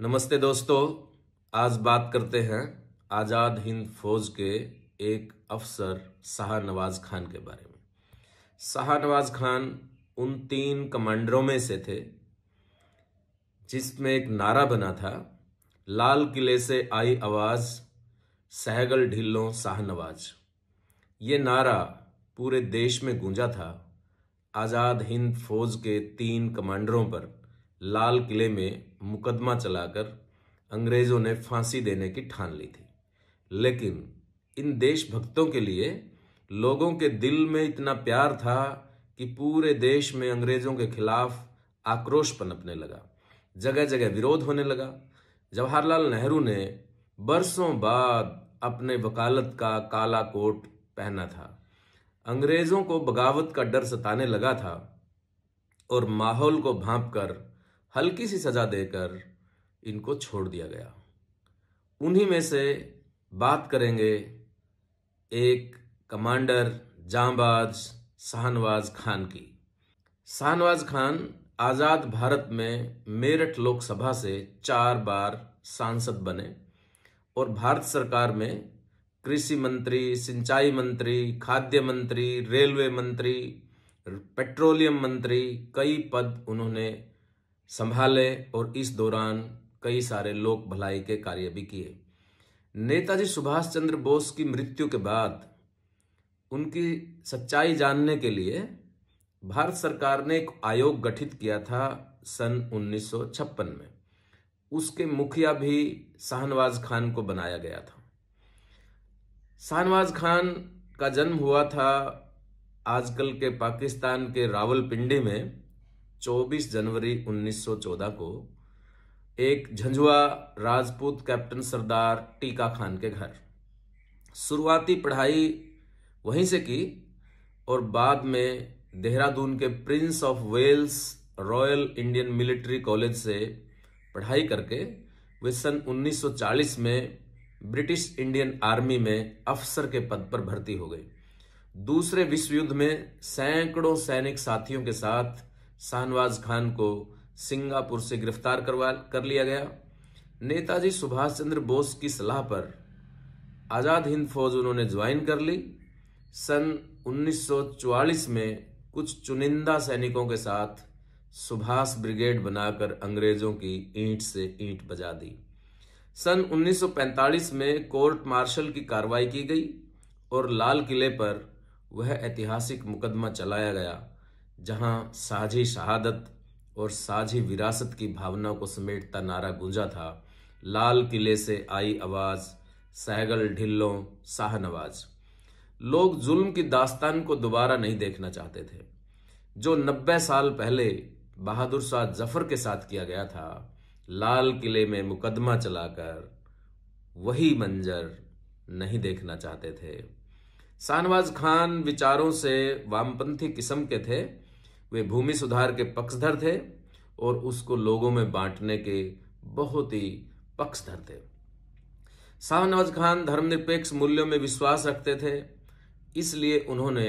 नमस्ते दोस्तों आज बात करते हैं आज़ाद हिंद फौज के एक अफसर शाह नवाज खान के बारे में शाह नवाज खान उन तीन कमांडरों में से थे जिसमें एक नारा बना था लाल किले से आई आवाज़ सहगल ढिल्लों शाह नवाज ये नारा पूरे देश में गूंजा था आज़ाद हिंद फौज के तीन कमांडरों पर लाल किले में मुकदमा चलाकर अंग्रेज़ों ने फांसी देने की ठान ली थी लेकिन इन देशभक्तों के लिए लोगों के दिल में इतना प्यार था कि पूरे देश में अंग्रेज़ों के खिलाफ आक्रोश पनपने लगा जगह जगह विरोध होने लगा जवाहरलाल नेहरू ने बरसों बाद अपने वकालत का काला कोट पहना था अंग्रेज़ों को बगावत का डर सताने लगा था और माहौल को भांप कर हल्की सी सजा देकर इनको छोड़ दिया गया उन्हीं में से बात करेंगे एक कमांडर जांबाज शाहनवाज खान की शाहनवाज खान आज़ाद भारत में मेरठ लोकसभा से चार बार सांसद बने और भारत सरकार में कृषि मंत्री सिंचाई मंत्री खाद्य मंत्री रेलवे मंत्री पेट्रोलियम मंत्री कई पद उन्होंने संभाले और इस दौरान कई सारे लोक भलाई के कार्य भी किए नेताजी सुभाष चंद्र बोस की मृत्यु के बाद उनकी सच्चाई जानने के लिए भारत सरकार ने एक आयोग गठित किया था सन 1956 में उसके मुखिया भी शाहनवाज खान को बनाया गया था शाहनवाज खान का जन्म हुआ था आजकल के पाकिस्तान के रावलपिंडी में 24 जनवरी 1914 को एक झंझुआ राजपूत कैप्टन सरदार टीका खान के घर शुरुआती पढ़ाई वहीं से की और बाद में देहरादून के Prince of Wales Royal Indian Military College से पढ़ाई करके वे सन 1940 में ब्रिटिश इंडियन आर्मी में अफसर के पद पर भर्ती हो गए दूसरे विश्व युद्ध में सैकड़ों सैनिक साथियों के साथ शाहनवाज खान को सिंगापुर से गिरफ्तार करवा कर लिया गया नेताजी सुभाष चंद्र बोस की सलाह पर आज़ाद हिंद फौज उन्होंने ज्वाइन कर ली सन 1944 में कुछ चुनिंदा सैनिकों के साथ सुभाष ब्रिगेड बनाकर अंग्रेजों की ईंट से ईंट बजा दी सन 1945 में कोर्ट मार्शल की कार्रवाई की गई और लाल किले पर वह ऐतिहासिक मुकदमा चलाया गया जहां साझी शहादत और साझी विरासत की भावना को समेटता नारा गूंजा था लाल किले से आई आवाज़ सहगल ढिल्लों शाहनवाज लोग जुल्म की दास्तान को दोबारा नहीं देखना चाहते थे जो नब्बे साल पहले बहादुर शाह जफर के साथ किया गया था लाल किले में मुकदमा चलाकर वही मंजर नहीं देखना चाहते थे शाहनवाज खान विचारों से वामपंथी किस्म के थे वे भूमि सुधार के पक्षधर थे और उसको लोगों में बांटने के बहुत ही पक्षधर थे शाहनवाज खान धर्मनिरपेक्ष मूल्यों में विश्वास रखते थे इसलिए उन्होंने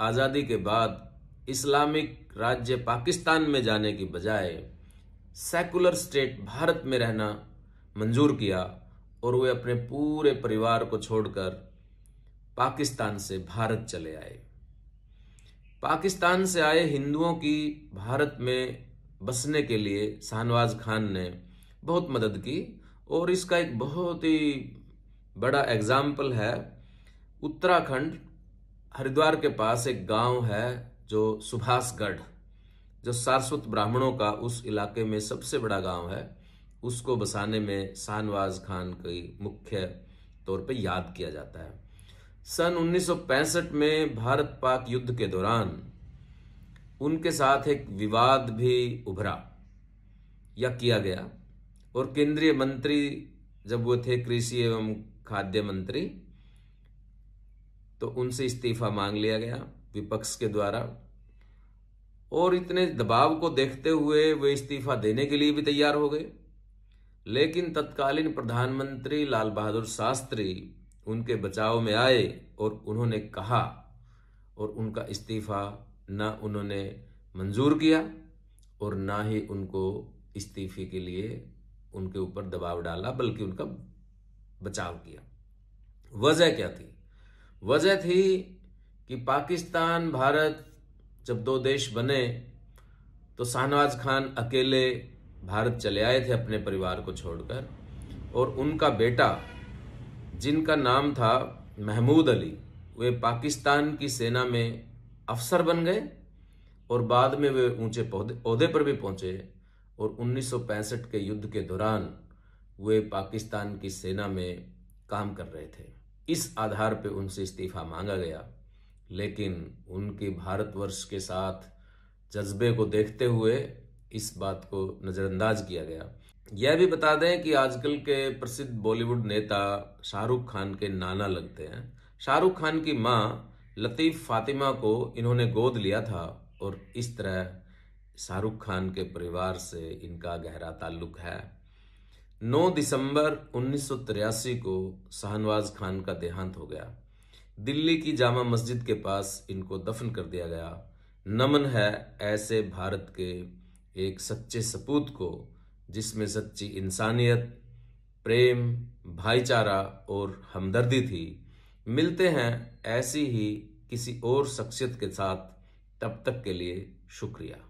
आज़ादी के बाद इस्लामिक राज्य पाकिस्तान में जाने की बजाय सेकुलर स्टेट भारत में रहना मंजूर किया और वे अपने पूरे परिवार को छोड़कर पाकिस्तान से भारत चले आए पाकिस्तान से आए हिंदुओं की भारत में बसने के लिए शाहनवाज खान ने बहुत मदद की और इसका एक बहुत ही बड़ा एग्जाम्पल है उत्तराखंड हरिद्वार के पास एक गांव है जो सुभाषगढ़ जो सारस्वत ब्राह्मणों का उस इलाके में सबसे बड़ा गांव है उसको बसाने में शाहनवाज खान की मुख्य तौर पे याद किया जाता है सन 1965 में भारत पाक युद्ध के दौरान उनके साथ एक विवाद भी उभरा या किया गया और केंद्रीय मंत्री जब वो थे कृषि एवं खाद्य मंत्री तो उनसे इस्तीफा मांग लिया गया विपक्ष के द्वारा और इतने दबाव को देखते हुए वे इस्तीफा देने के लिए भी तैयार हो गए लेकिन तत्कालीन प्रधानमंत्री लाल बहादुर शास्त्री उनके बचाव में आए और उन्होंने कहा और उनका इस्तीफ़ा ना उन्होंने मंजूर किया और ना ही उनको इस्तीफे के लिए उनके ऊपर दबाव डाला बल्कि उनका बचाव किया वजह क्या थी वजह थी कि पाकिस्तान भारत जब दो देश बने तो शाहनवाज खान अकेले भारत चले आए थे अपने परिवार को छोड़कर और उनका बेटा जिनका नाम था महमूद अली वे पाकिस्तान की सेना में अफसर बन गए और बाद में वे ऊंचे पौधे पर भी पहुंचे और 1965 के युद्ध के दौरान वे पाकिस्तान की सेना में काम कर रहे थे इस आधार पर उनसे इस्तीफा मांगा गया लेकिन उनके भारतवर्ष के साथ जज्बे को देखते हुए इस बात को नज़रअंदाज किया गया यह भी बता दें कि आजकल के प्रसिद्ध बॉलीवुड नेता शाहरुख खान के नाना लगते हैं शाहरुख खान की माँ लतीफ़ फातिमा को इन्होंने गोद लिया था और इस तरह शाहरुख खान के परिवार से इनका गहरा ताल्लुक है 9 दिसंबर उन्नीस को शाहनवाज खान का देहांत हो गया दिल्ली की जामा मस्जिद के पास इनको दफन कर दिया गया नमन है ऐसे भारत के एक सच्चे सपूत को जिसमें सच्ची इंसानियत प्रेम भाईचारा और हमदर्दी थी मिलते हैं ऐसी ही किसी और शख्सियत के साथ तब तक के लिए शुक्रिया